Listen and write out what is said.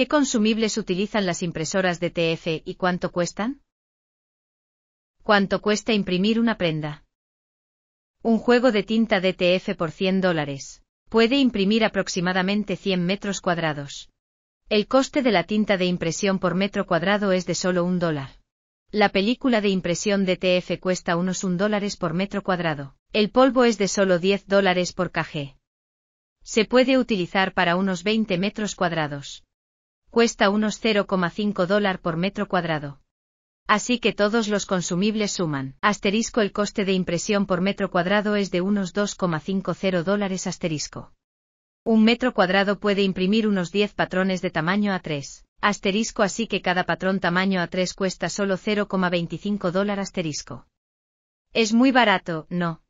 ¿Qué consumibles utilizan las impresoras de TF y cuánto cuestan? ¿Cuánto cuesta imprimir una prenda? Un juego de tinta DTF por 100 dólares. Puede imprimir aproximadamente 100 metros cuadrados. El coste de la tinta de impresión por metro cuadrado es de solo un dólar. La película de impresión DTF cuesta unos 1 dólares por metro cuadrado. El polvo es de solo 10 dólares por kg. Se puede utilizar para unos 20 metros cuadrados cuesta unos 0,5 dólar por metro cuadrado. Así que todos los consumibles suman. Asterisco el coste de impresión por metro cuadrado es de unos 2,50 dólares asterisco. Un metro cuadrado puede imprimir unos 10 patrones de tamaño A3. Asterisco así que cada patrón tamaño A3 cuesta solo 0,25 dólar asterisco. Es muy barato, ¿no?